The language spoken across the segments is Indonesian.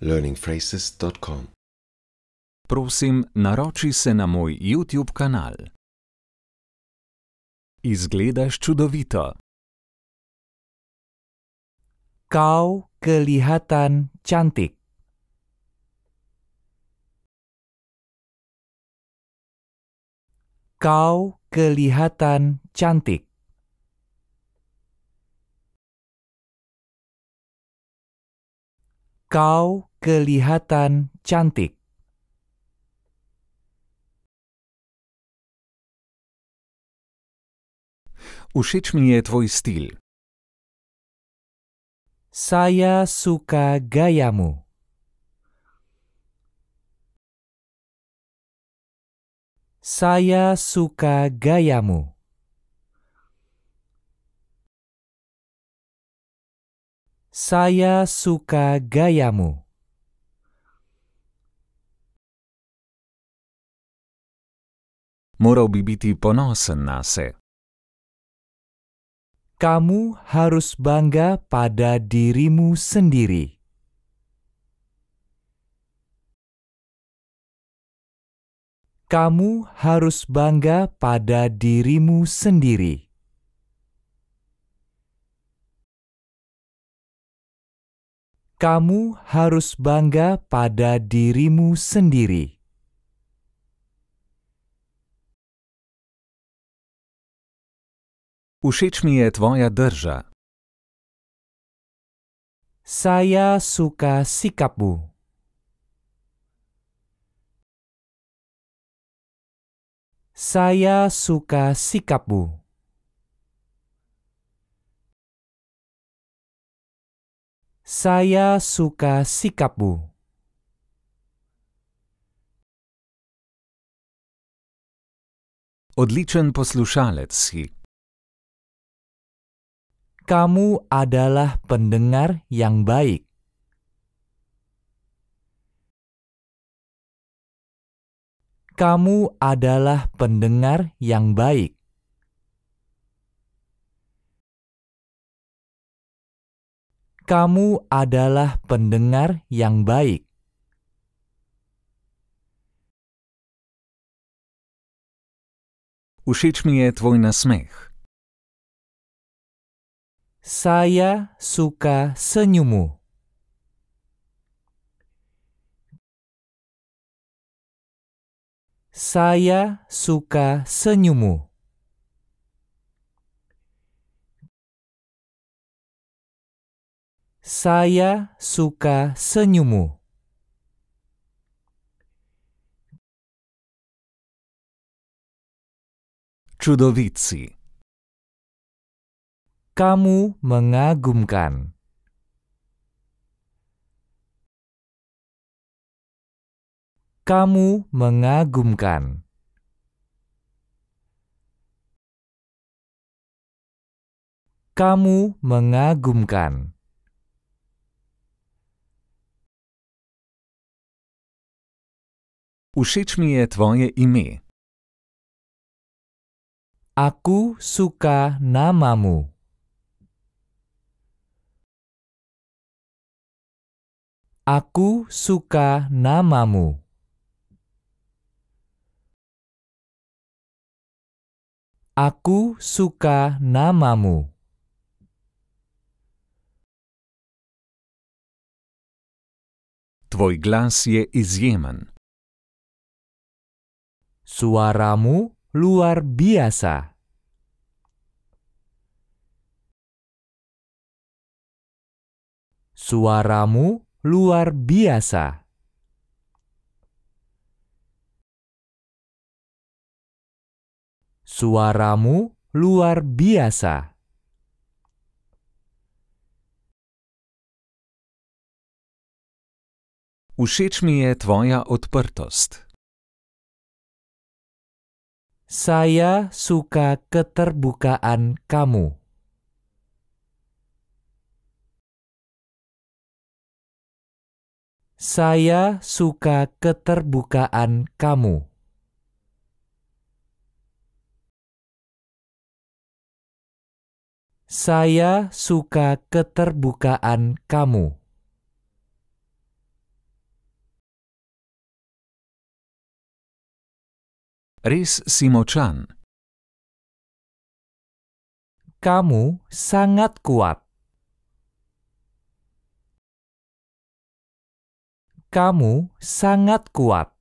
learningphrases.com. Prosim, naroči se na moj YouTube kanal. Izgledaš čudovito. Kau kelihatan cantik. Kau kelihatan cantik. Kau kelihatan cantik. Všeč mi je tvoj stil. Saya suka gayamu. Saya suka gayamu. Saya suka gayamu. Moral bibiti ponosen na Kamu harus bangga pada dirimu sendiri. Kamu harus bangga pada dirimu sendiri. kamu harus bangga pada dirimu sendiri. Všeč mi je tvoja drža. Saya suka sikapmu. Saya suka sikapmu. Saya suka sikapmu. Odličen poslušalec si. Kamu adalah pendengar yang baik. Kamu adalah pendengar yang baik. kamu adalah pendengar yang baik. Všeč mi je tvoj nasmeh. Saya suka senyummu. Saya suka senyummu. Saya suka senyummu. Cudovici, Kamu mengagumkan. Kamu mengagumkan. Kamu mengagumkan. Všeč mi je tvoje ime. Aku suka namamu. Aku suka namamu. Aku suka namamu. Tvoj glas je izjemen. Suaramu luar biasa. Suaramu luar biasa. Suaramu luar biasa. Všeč mi je tvoja odprtost. Saya suka keterbukaan kamu. Saya suka keterbukaan kamu. Saya suka keterbukaan kamu. Riz Simochan, Kamu sangat kuat. Kamu sangat kuat.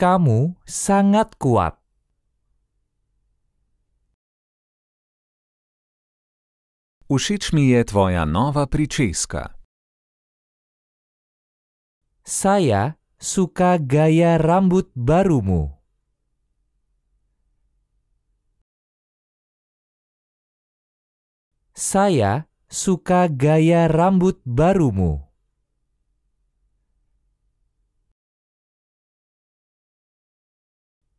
Kamu sangat kuat. Všeč mi je tvoja nova pričiska. Saya suka gaya rambut barumu. Saya suka gaya rambut barumu.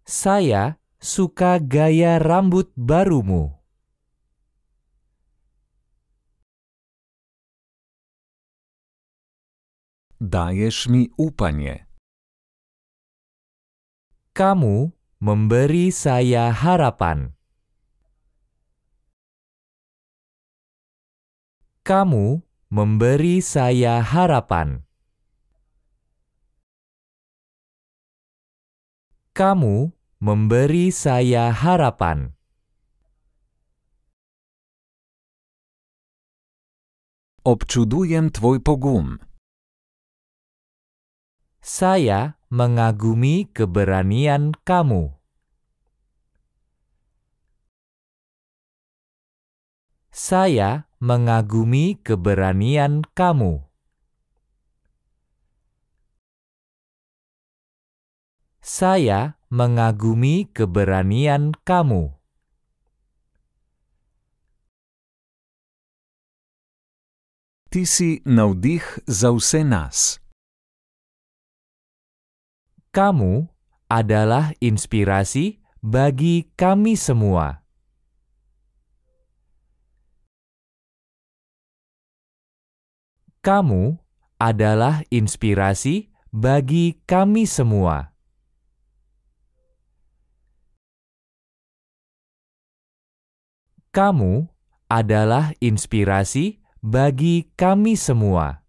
Saya suka gaya rambut barumu. Daješ mi upanje. Kamu memberi saya harapan. Kamu memberi saya harapan. Kamu memberi saya harapan. Občudujem tvoj pogum. Saya mengagumi keberanian kamu. Saya mengagumi keberanian kamu. Saya mengagumi keberanian kamu. Ti si navdih za vse nas. Kamu adalah inspirasi bagi kami semua. Kamu adalah inspirasi bagi kami semua. Kamu adalah inspirasi bagi kami semua.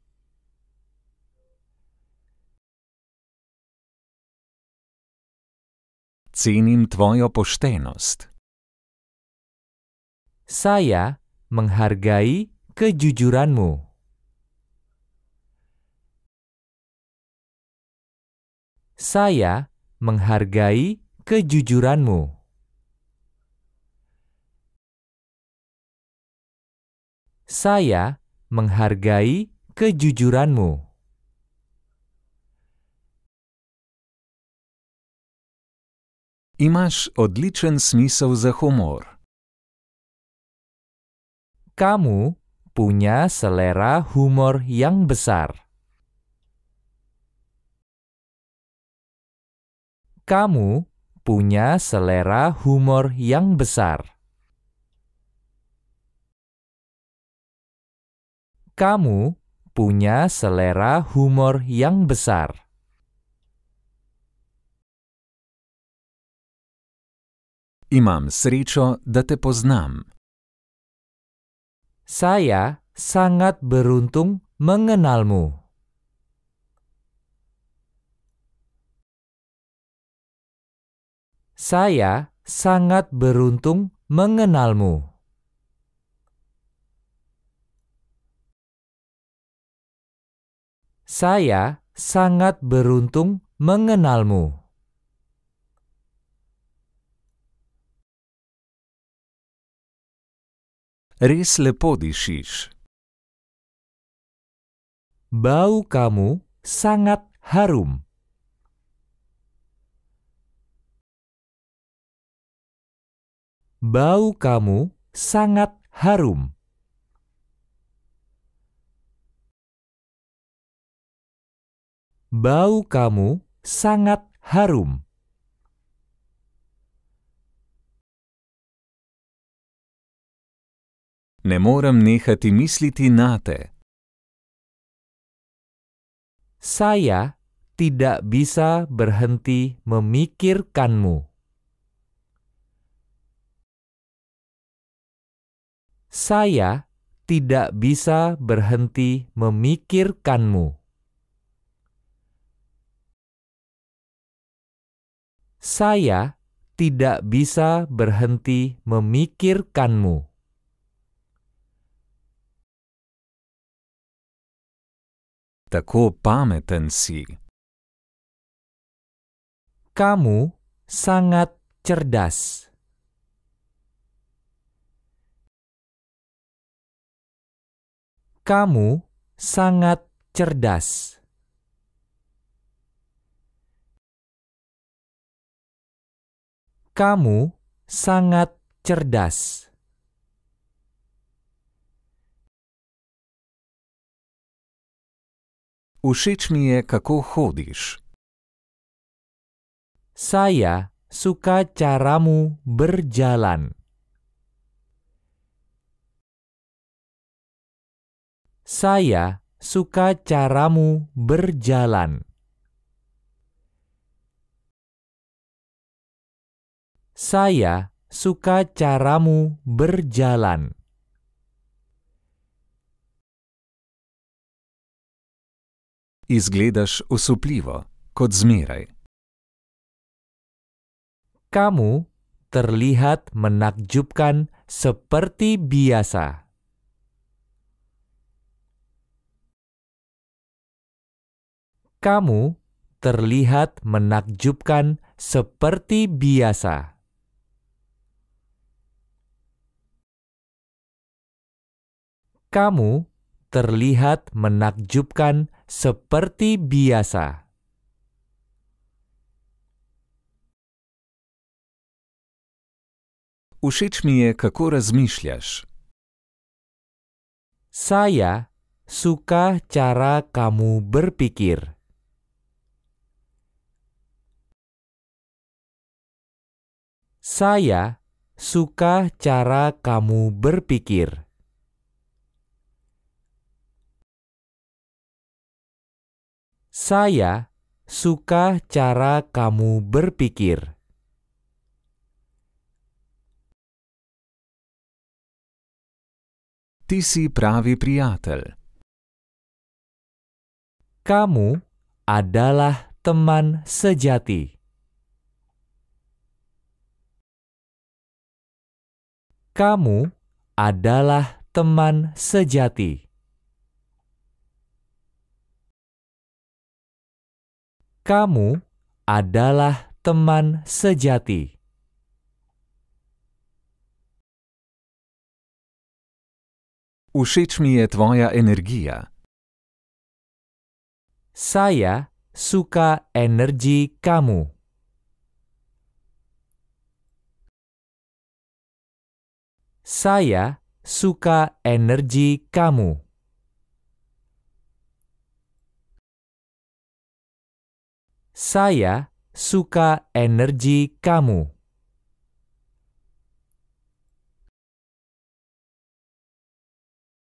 Cenim tvojo poštenost. Saya menghargai kejujuranmu. Saya menghargai kejujuranmu. Saya menghargai kejujuranmu. Imaš odličen smisel za humor. Kamu punya selera humor yang besar. Kamu punya selera humor yang besar. Kamu punya selera humor yang besar. Imam srečo, da te poznam. Saya sangat beruntung mengenalmu. Saya sangat beruntung mengenalmu. Saya sangat beruntung mengenalmu. Res lepo dišiš. Bau kamu sangat harum. Bau kamu sangat harum. Bau kamu sangat harum. Ne morem nehati misliti nate. Saya tidak bisa berhenti memikirkanmu. Saya tidak bisa berhenti memikirkanmu. Saya tidak bisa berhenti memikirkanmu. Tako pameten si. Kamu sangat cerdas. Kamu sangat cerdas. Kamu sangat cerdas. Všeč mi je, kako hodiš. Saya suka caramu berjalan. Saya suka caramu berjalan. Saya suka caramu berjalan. Izgledaš osupljivo, kot zmeraj. Kamu terlihat menakjubkan seperti biasa. Kamu terlihat menakjubkan seperti biasa. Kamu terlihat menakjubkan seperti biasa. Všeč mi je, kako razmišljaš. Saya suka cara kamu berpikir. Saya suka cara kamu berpikir. Saya suka cara kamu berpikir. Ti si pravi Priatel. Kamu adalah teman sejati. Kamu adalah teman sejati. kamu adalah teman sejati. Všeč mi je tvoja energija. Saya suka energi kamu. Saya suka energi kamu. Saya suka energi kamu.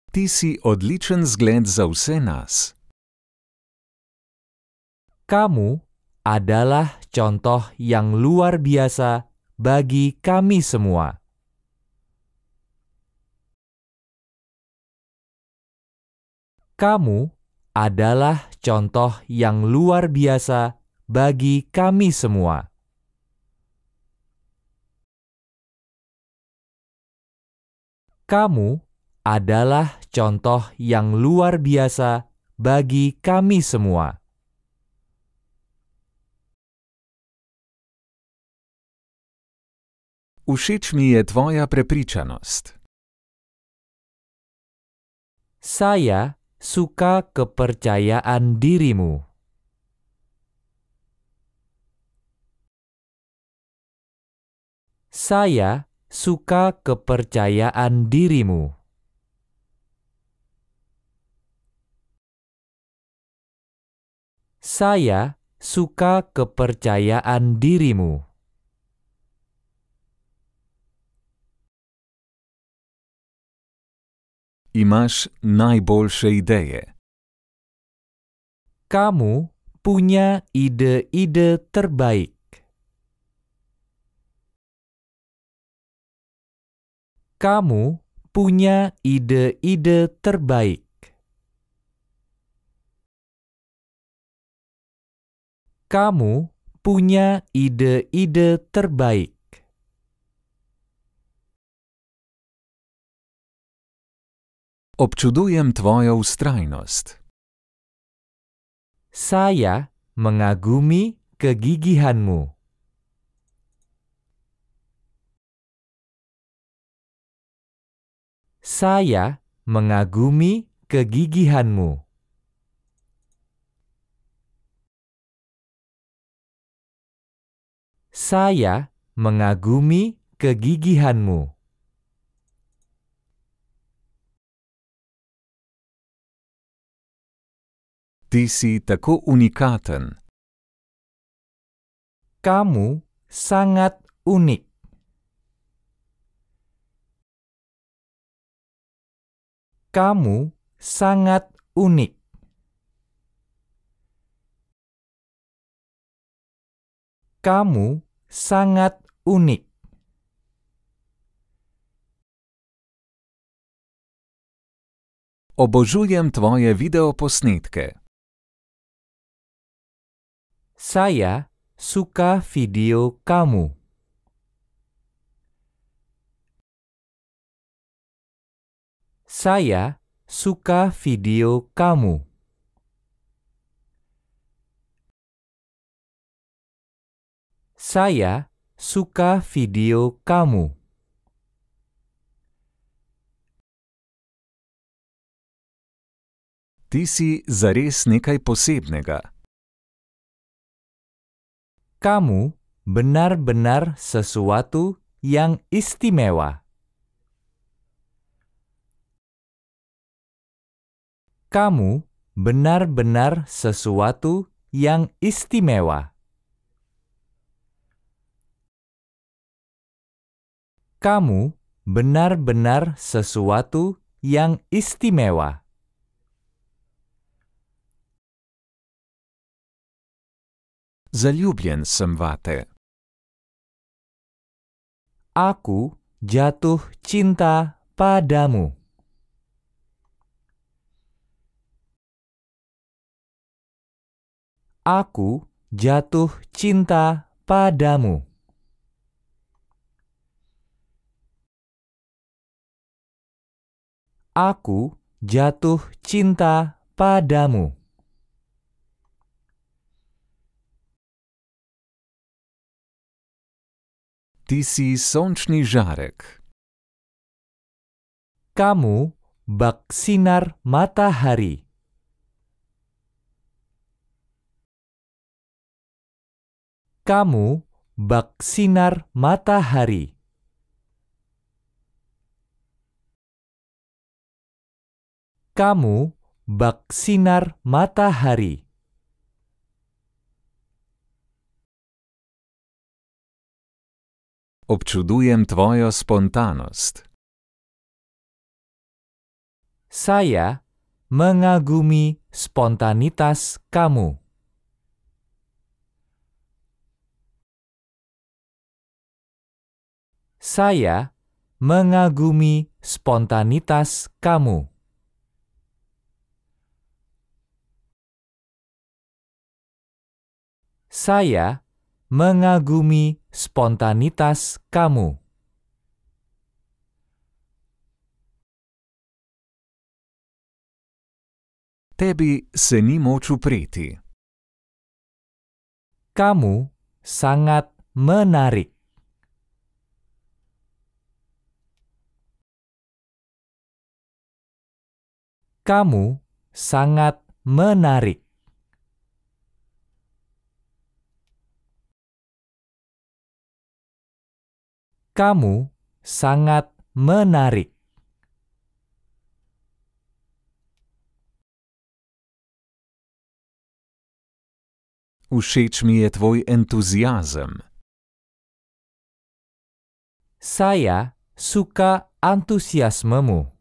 Ti si odličen zgled za vse nas. Kamu adalah contoh yang luar biasa bagi kami semua. Kamu adalah contoh yang luar biasa bagi kami semua. Kamu adalah contoh yang luar biasa bagi kami semua. Ušič mi je tvoja prepričanost. Saya suka kepercayaan dirimu. Saya suka kepercayaan dirimu. Saya suka kepercayaan dirimu. Imas masz najbolsze idee. Kamu punya ide-ide terbaik. kamu punya ide-ide terbaik? Kamu punya ide-ide terbaik. Občudujem tvojo ustrajnost. Saya mengagumi kegigihanmu. Saya mengagumi kegigihanmu. Saya mengagumi kegigihanmu. Ti si tako unikaten. Kamu sangat unik. Kamu sangat unik. Kamu sangat unik. Obožujem tvoje videoposnetke. Saya suka video kamu. Saya suka video kamu. Saya suka video kamu. Ti si zares nekaj posebnega. Kamu benar-benar sesuatu yang istimewa. kamu benar-benar sesuatu yang istimewa. Kamu benar-benar sesuatu yang istimewa. Zaljubljen sem vate. Aku jatuh cinta padamu. Aku jatuh cinta padamu. Aku jatuh cinta padamu. Ty si slnčný žárek. Kamu bak sinar matahari. Kamu bak sinar matahari. Kamu bak sinar matahari. Občudujem tvojo spontanost. Saya mengagumi spontanitas kamu. Saya mengagumi spontanitas kamu. Saya mengagumi spontanitas kamu. Tebi se nimo Kamu sangat menarik. Kamu sangat menarik. Kamu sangat menarik. Všeč mi je tvoj entuziazem. Saya suka antusiasmemu.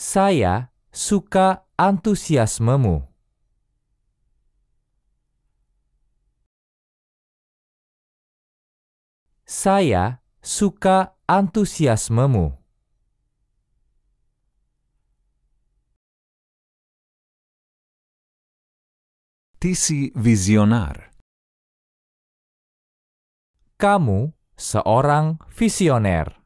Saya suka antusiasmemu. Saya suka antusiasmemu. Tisi visionar. Kamu seorang visioner.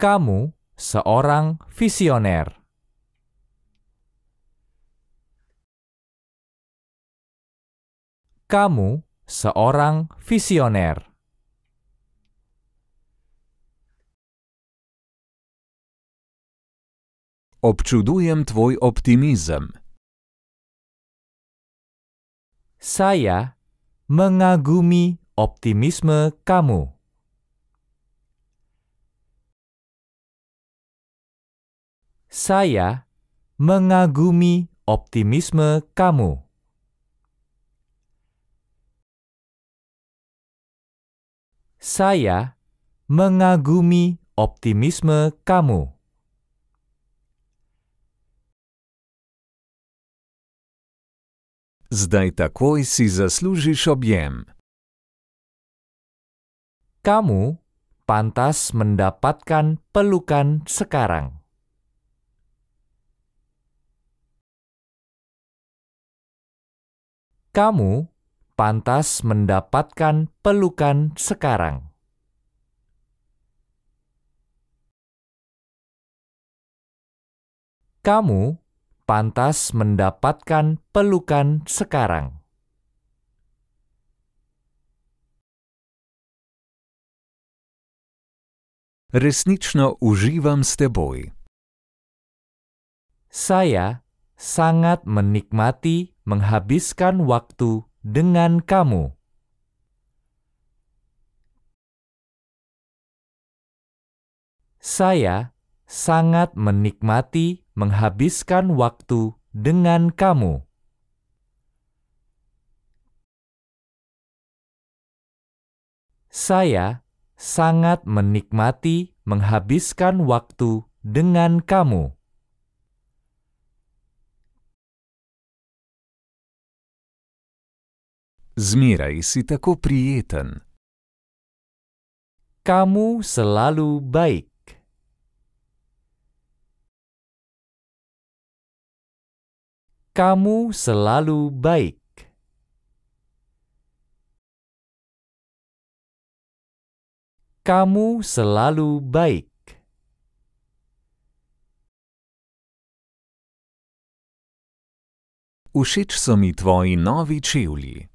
kamu seorang visioner. Kamu seorang visioner. Občudujem tvoj optimizm. Saya mengagumi optimisme kamu. Saya mengagumi optimisme kamu. Saya mengagumi optimisme kamu. Zdaj takoj si zaslužiš objem. Kamu pantas mendapatkan pelukan sekarang. Kamu pantas mendapatkan pelukan sekarang. Kamu pantas mendapatkan pelukan sekarang. Resnično uživam s teboj. Saya sangat menikmati menghabiskan waktu dengan kamu. Saya sangat menikmati menghabiskan waktu dengan kamu. Saya sangat menikmati menghabiskan waktu dengan kamu. zmeraj si tako prijeten. Kamu salalu baik. Kamu salalu baik. Kamu selalu baik. Ušič so mi tvoji novi čevlji.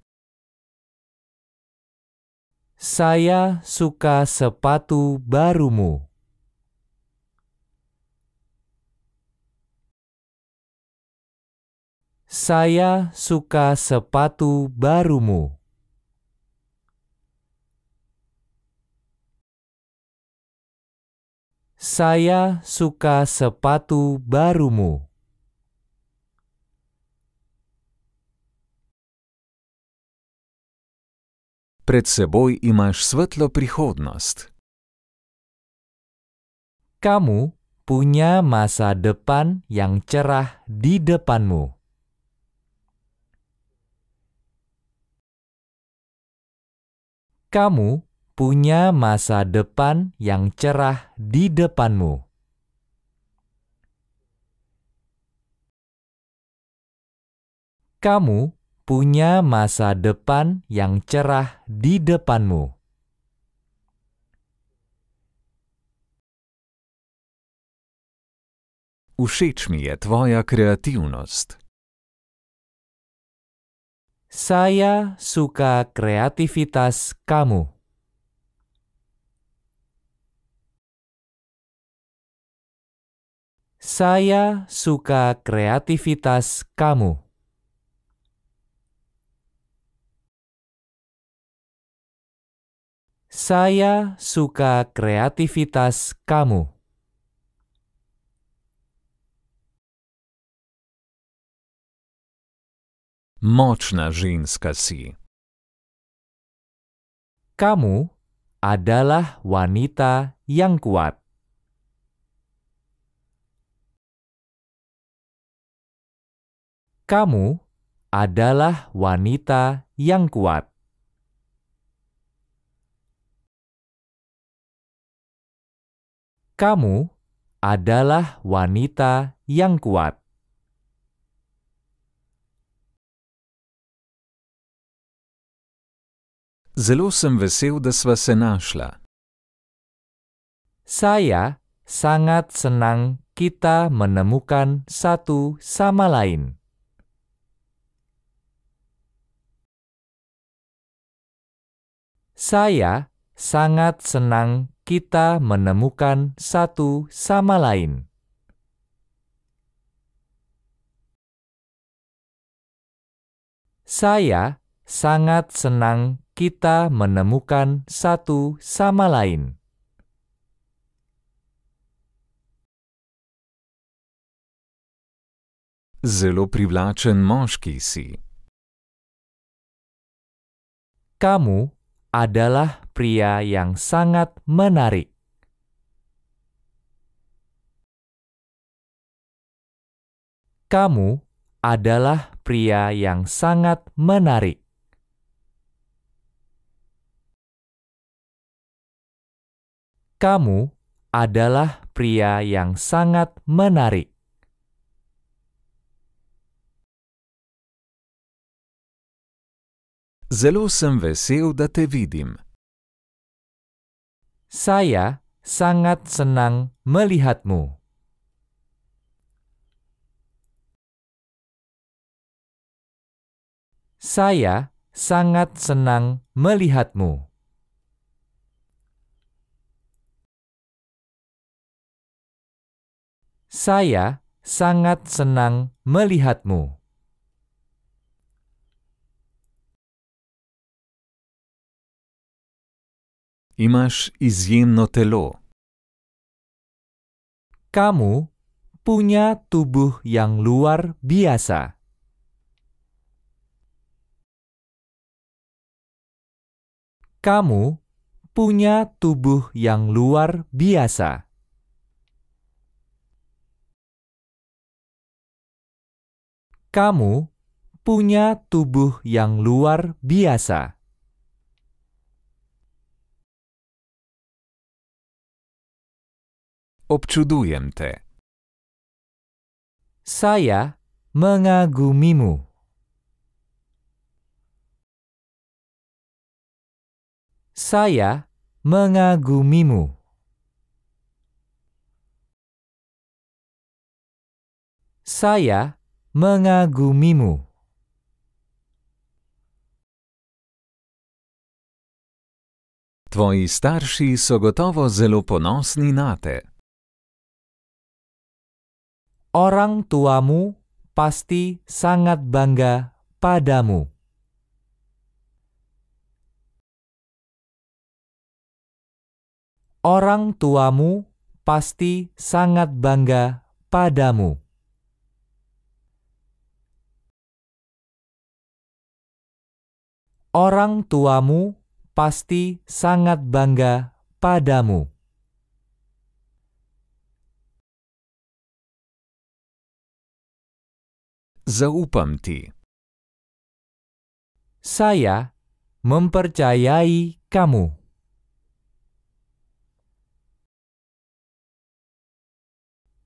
Saya suka sepatu barumu. Saya suka sepatu barumu. Saya suka sepatu barumu. Pred seboj imaš svetlo prihodnost. Kamu punya masa depan yang cerah di depanmu. Kamu punya masa depan yang cerah di depanmu. Kamu punya masa depan yang cerah di depanmu. Všeč mi je tvoja kreativnost. Saya suka kreativitas kamu. Saya suka kreativitas kamu. Saya suka kreativitas kamu. Mocna ženska si. Kamu adalah wanita yang kuat. Kamu adalah wanita yang kuat. Kamu adalah wanita yang kuat. Zelo sem vesel, da sva se našla. Saya sangat senang kita menemukan satu sama lain. Saya sangat senang kita menemukan satu sama lain. Saya sangat senang kita menemukan satu sama lain. Zelo privlačen moški si. Kamu adalah pria yang sangat menarik. Kamu adalah pria yang sangat menarik. Kamu adalah pria yang sangat menarik. Zelo sem vesel, da te vidim. Saya sangat senang melihatmu. Saya sangat senang melihatmu. Saya sangat senang melihatmu. Imaš izjemno telo. Kamu punya tubuh yang luar biasa. Kamu punya tubuh yang luar biasa. Kamu punya tubuh yang luar biasa. občudujem te. Saya mengagumimu. Saya mengagumimu. Saya mengagumimu. Tvoji starši so gotovo zelo ponosni na te. orang tuamu pasti sangat bangga padamu. Orang tuamu pasti sangat bangga padamu. Orang tuamu pasti sangat bangga padamu. Zaupam ti. Saya mempercayai kamu.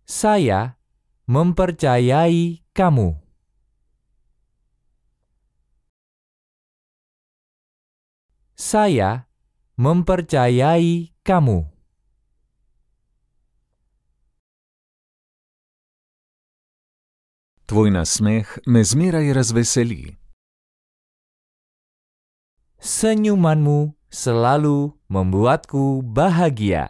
Saya mempercayai kamu. Saya mempercayai kamu. Tvoj nasmeh me zmeraj razveseli. Senyumanmu selalu membuatku bahagia.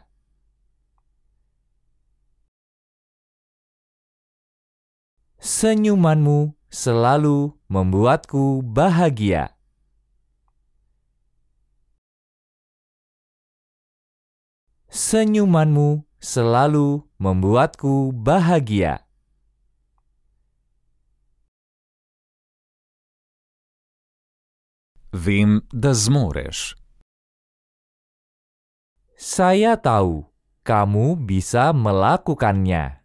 Senyumanmu selalu membuatku bahagia. Senyumanmu selalu membuatku bahagia. Vem, da zmoreš. Saya tahu kamu bisa melakukannya.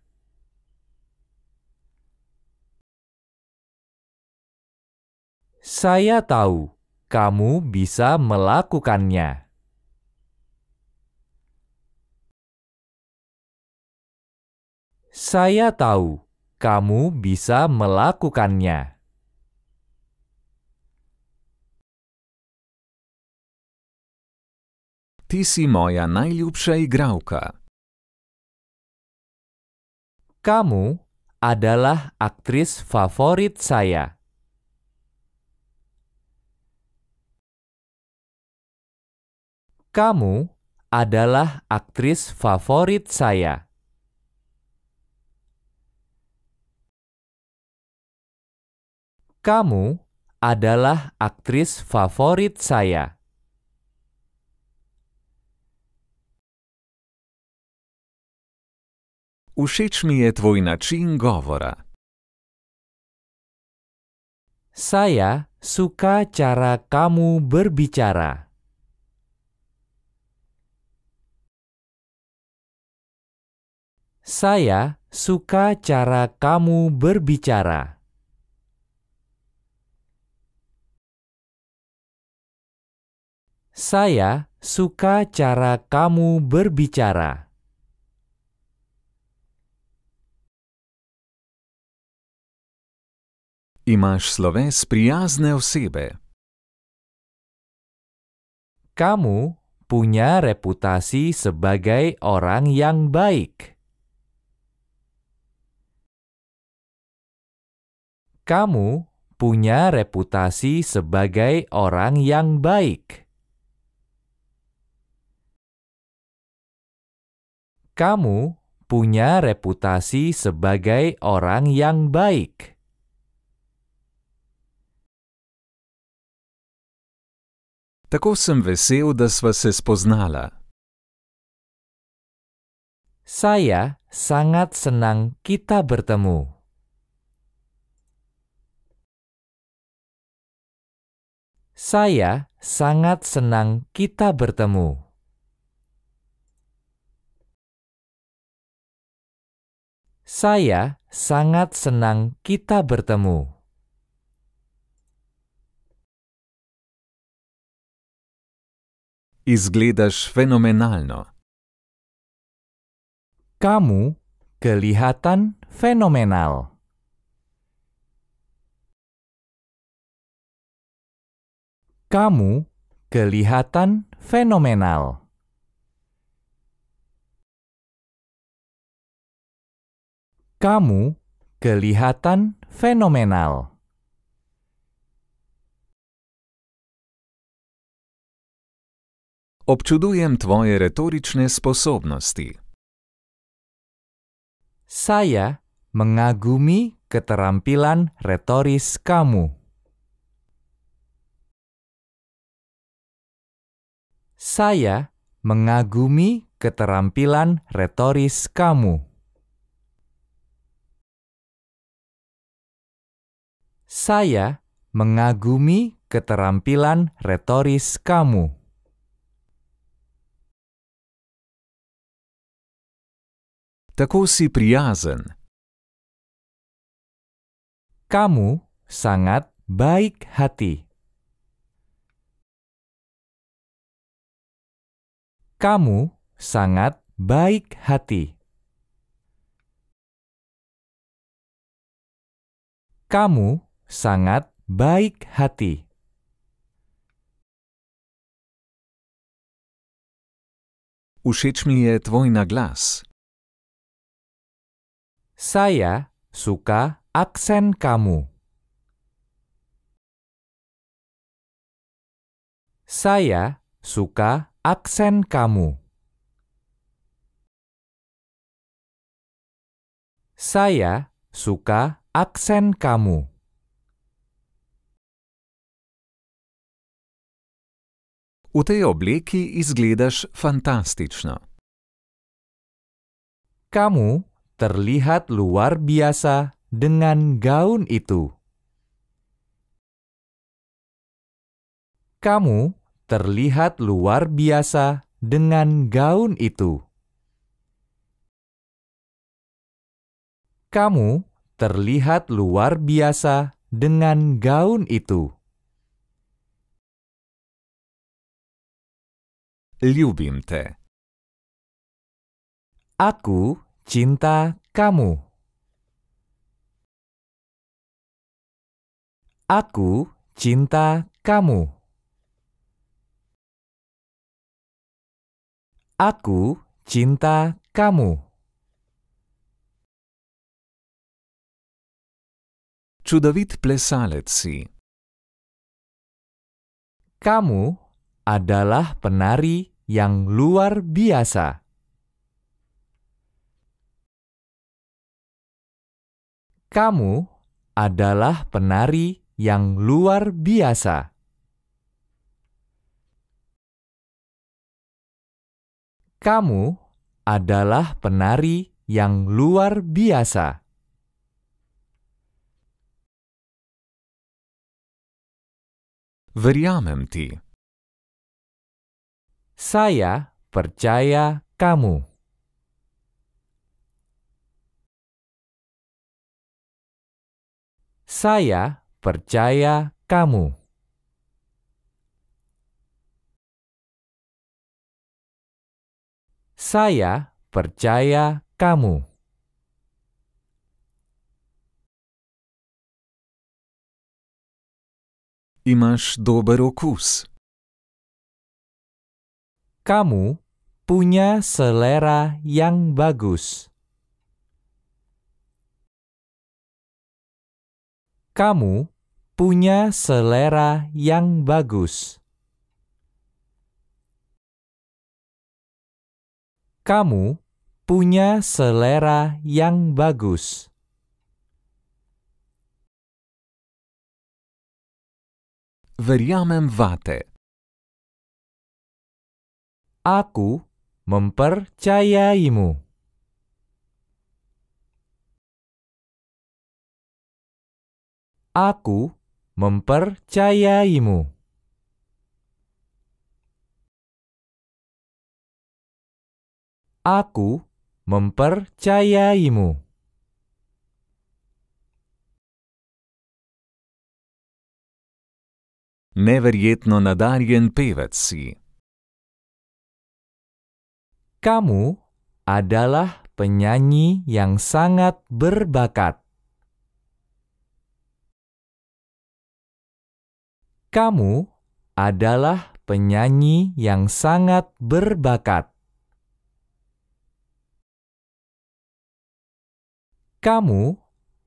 Saya tahu kamu bisa melakukannya. Saya tahu kamu bisa melakukannya. Ti moja najljubša igrałka. Kamu adalah aktris favorit saya. Kamu adalah aktris favorit saya. Kamu adalah aktris favorit saya. Všeč mi je tvoj način govora. Saya suka cara kamu berbicara. Saya suka cara kamu berbicara. Saya suka cara kamu berbicara. Imaš sloves prijazne osebe. Kamu punya reputasi sebagai orang yang baik. Kamu punya reputasi sebagai orang yang baik. Kamu punya reputasi sebagai orang yang baik. Tako sem vesel, da sva se spoznala. Saya sangat senang kita bertemu. Saya sangat senang kita bertemu. Saya sangat senang kita bertemu. Izgledaš fenomenalno. Kamu kelihatan fenomenal. Kamu kelihatan fenomenal. Kamu kelihatan fenomenal. Občudujem tvoje retorične sposobnosti. Saya mengagumi keterampilan retoris kamu. Saya mengagumi keterampilan retoris kamu. Saya mengagumi keterampilan retoris kamu. Tako si prijazen. Kamu sangat baik hati. Kamu sangat baik hati. Kamu sangat baik hati. Všeč mi je tvoj naglas. Saya suka aksen kamu. Saya suka aksen kamu. Saya suka aksen kamu. V tej obleki izgledaš fantastično. Kamu terlihat luar biasa dengan gaun itu. Kamu terlihat luar biasa dengan gaun itu. Kamu terlihat luar biasa dengan gaun itu. Ljubim te. Aku cinta kamu. Aku cinta kamu. Aku cinta kamu. Čudovit plesalec si. Kamu adalah penari yang luar biasa. Kamu adalah penari yang luar biasa. Kamu adalah penari yang luar biasa. Verjamem ti. Saya percaya kamu. Saya percaya kamu. Saya percaya kamu. Imas doberokus. okus. Kamu punya selera yang bagus. Kamu punya selera yang bagus. Kamu punya selera yang bagus. Veriamem vate. Aku mempercayaimu. Aku mempercayaimu. Aku mempercayaimu. Neverjetno nadarjen pevec si. Kamu adalah penyanyi yang sangat berbakat. kamu adalah penyanyi yang sangat berbakat. Kamu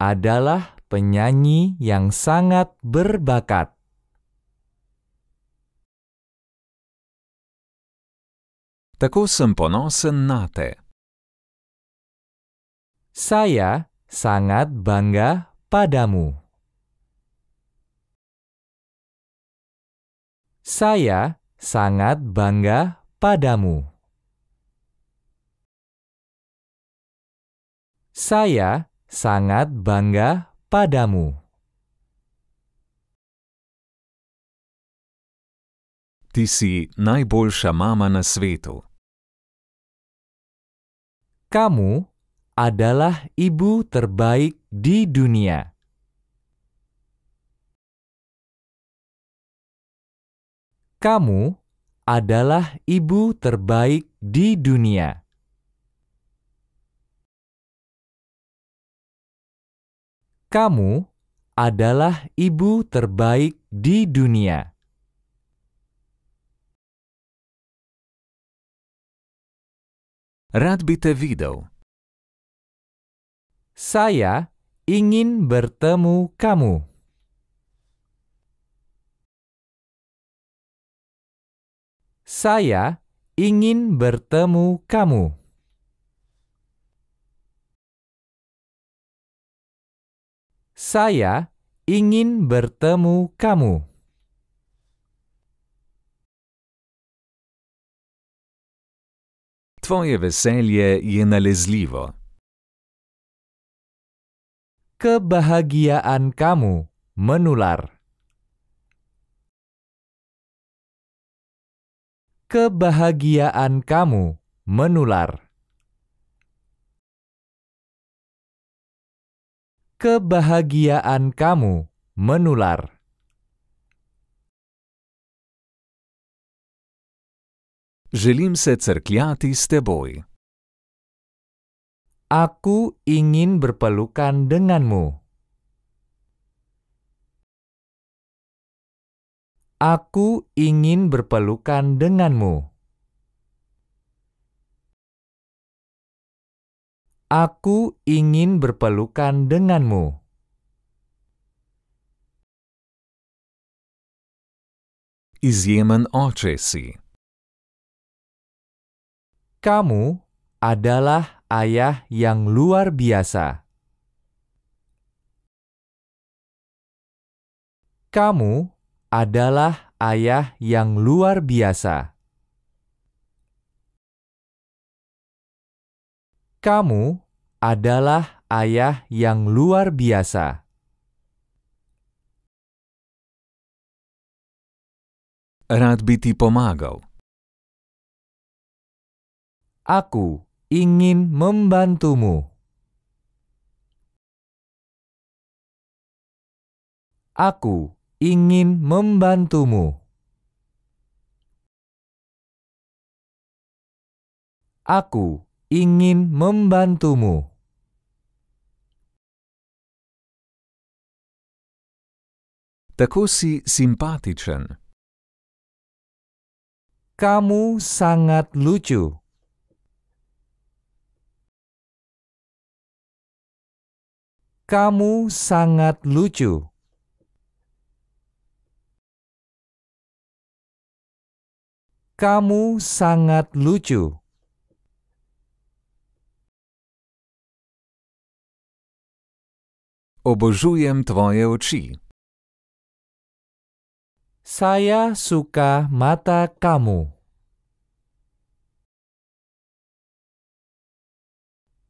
adalah penyanyi yang sangat berbakat. Tako sem nate. Saya sangat bangga padamu. Saya sangat bangga padamu. Saya sangat bangga padamu. Ti si najboljša mama na svetu. Kamu adalah ibu terbaik di dunia. Kamu adalah ibu terbaik di dunia. Kamu adalah ibu terbaik di dunia. Rad by te Saya ingin bertemu kamu. Saya ingin bertemu kamu. Saya ingin bertemu kamu. Twoje weselje je nalezliwo. Kebahagiaan kamu menular. kebahagiaan kamu menular. Kebahagiaan kamu menular. Želim se Steboi. s teboj. Aku ingin berpelukan denganmu. Aku ingin berpelukan denganmu. Aku ingin berpelukan denganmu. Izieman očesi. Kamu adalah ayah yang luar biasa. Kamu adalah ayah yang luar biasa. Kamu adalah ayah yang luar biasa. Rád by ti pomágal. Aku ingin membantumu. Aku ingin membantumu. Aku ingin membantumu. Tako si simpatičen. Kamu sangat lucu. Kamu sangat lucu. Kamu sangat lucu. Obożuję twoje oczy. Saya suka mata kamu.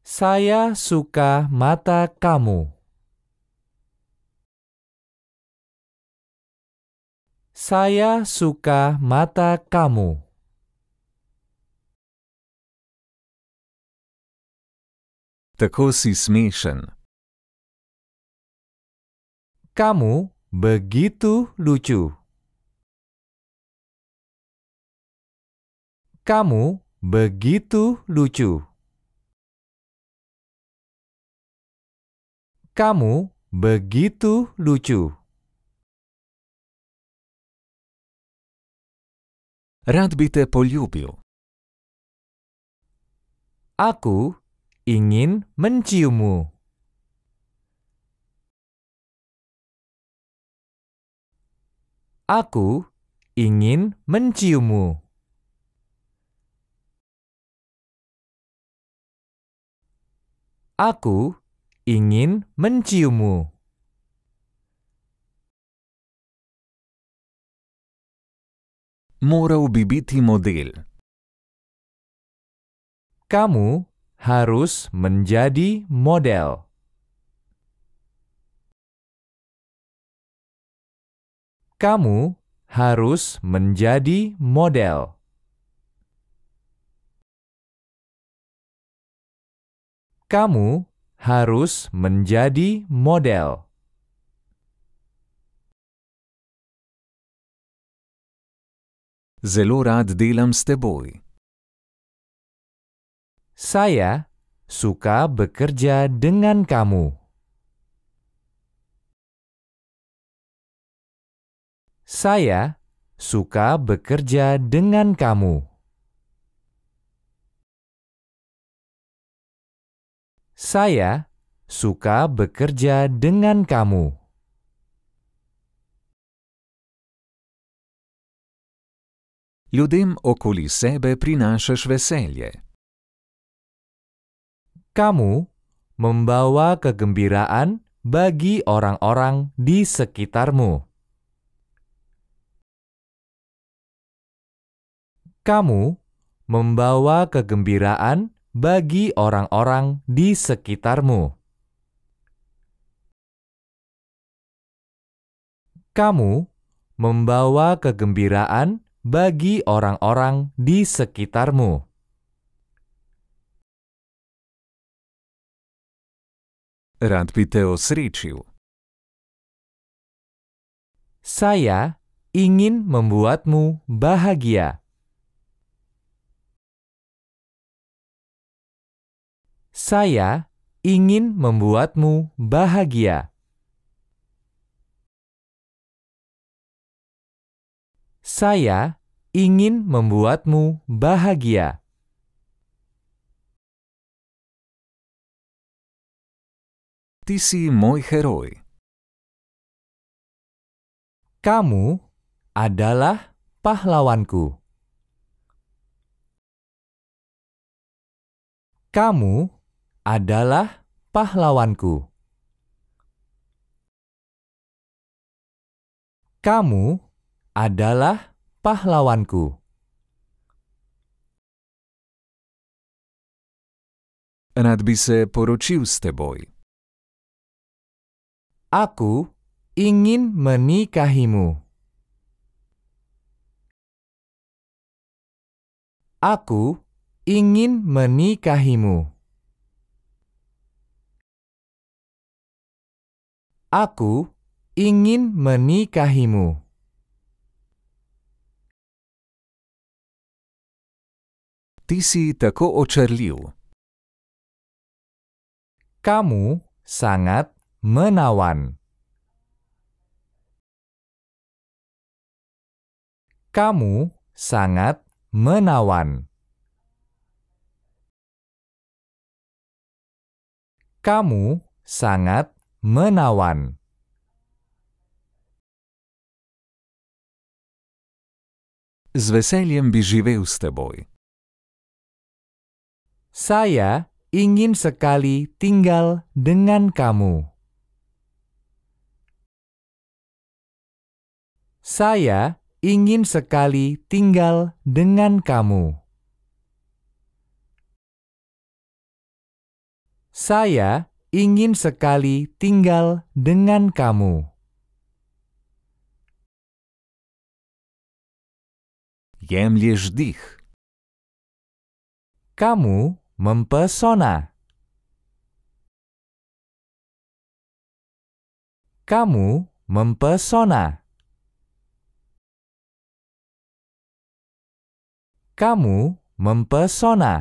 Saya suka mata kamu. Saya suka mata kamu. Tako si smešen. Kamu begitu lucu. Kamu begitu lucu. Kamu begitu lucu. Rad bi te poljubil. Aku ingin menciummu. Aku ingin menciummu. Aku ingin menciummu. Moral bi biti model. Kamu harus menjadi model. Kamu harus menjadi model. Kamu harus menjadi model. Zelo rad delam s teboj. Saya suka bekerja dengan kamu. Saya suka bekerja dengan kamu. Saya suka bekerja dengan kamu. Ljudem okoli sebe prinašaš veselje. Kamu membawa kegembiraan bagi orang-orang di sekitarmu. Kamu membawa kegembiraan bagi orang-orang di sekitarmu. Kamu membawa kegembiraan bagi orang-orang di sekitarmu. Rad bi te osrečil. Saya ingin membuatmu bahagia. Saya ingin membuatmu bahagia. Saya ingin membuatmu bahagia. Tisi si môj Kamu adalah pahlawanku. Kamu adalah pahlawanku. Kamu adalah pahlawanku. Rad by se poručil s teboj. Aku ingin menikahimu. Aku ingin menikahimu. Aku ingin menikahimu. Ti si tako očarljiv. Kamu sangat menawan. Kamu sangat menawan. Kamu sangat menawan. Z veseljem bi živel s teboj. Saya ingin sekali tinggal dengan kamu. Saya ingin sekali tinggal dengan kamu. Saya ingin sekali tinggal dengan kamu. Kamu Mempesona. Kamu mempesona. Kamu mempesona.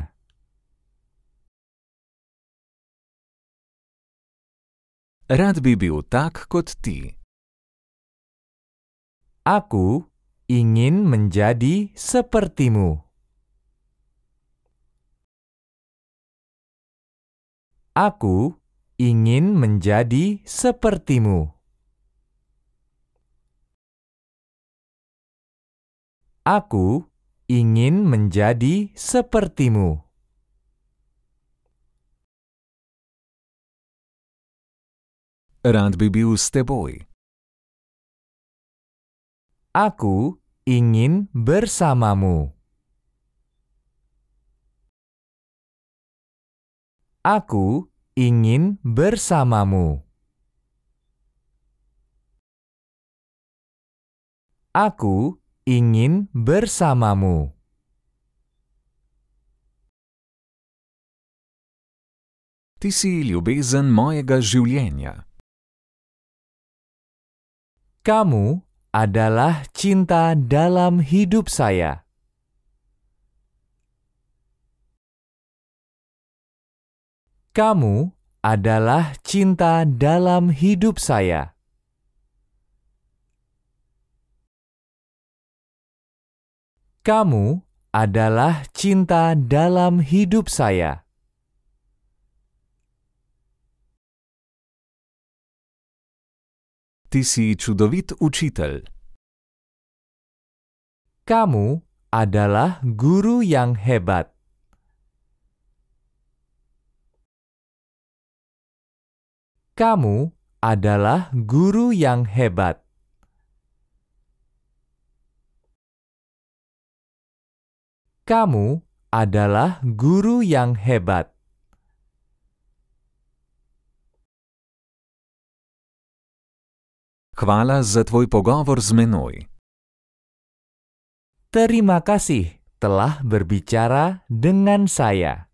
Rad bi bil tak kot ti. Aku ingin menjadi sepertimu. Aku ingin menjadi sepertimu. Aku ingin menjadi sepertimu. Rád by byl s teboj. Aku ingin bersamamu. Aku ingin bersamamu. Aku ingin bersamamu. Ti si ljubezen mojega življenja. Kamu adalah cinta dalam hidup saya. Kamu adalah cinta dalam hidup saya. Kamu adalah cinta dalam hidup saya. Ty si cudowit Kamu adalah guru yang hebat. Kamu adalah guru yang hebat. Kamu adalah guru yang hebat. Hvala za tvoj pogovor z menoj. Terima kasih telah berbicara dengan saya.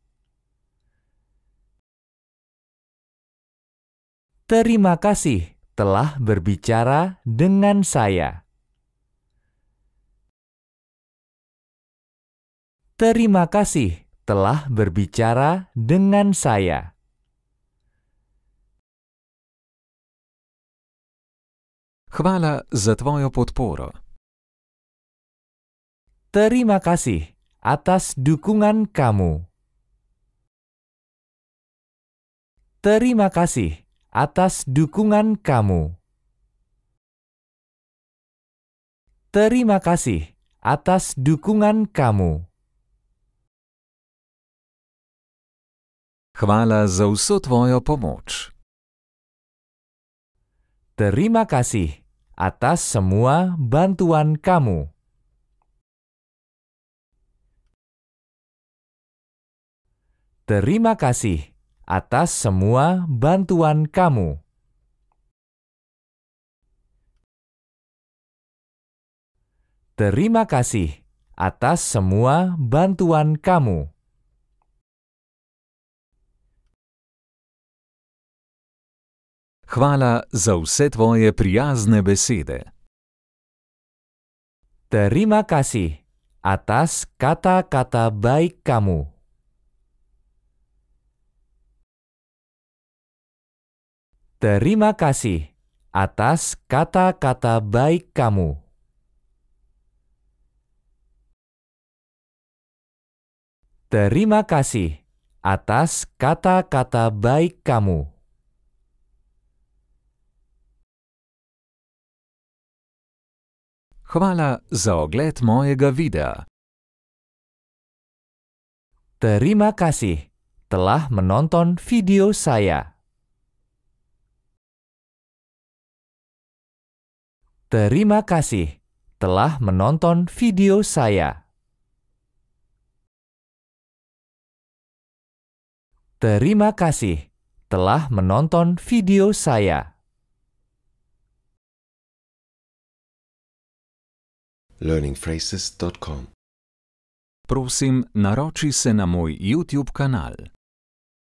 Terima kasih telah berbicara dengan saya. Terima kasih telah berbicara dengan saya. Hvala za tvojo podporo. Terima kasih atas dukungan kamu. Terima kasih atas dukungan kamu. Terima kasih atas dukungan kamu. Hvala za vso tvojo pomoč. Terima kasih atas semua bantuan kamu. Terima kasih atas semua bantuan kamu. Terima kasih atas semua bantuan kamu. Hvala za vse tvoje prijazne besede. Terima kasih atas kata-kata baik kamu. Terima kasih atas kata-kata baik kamu. Terima kasih atas kata-kata baik kamu. Hvala za ogled mojega videa. Terima kasih telah menonton video saya. Terima kasih telah menonton video saya. Terima kasih telah menonton video saya. learningphrases.com Prosim, naroči se na moj YouTube kanal.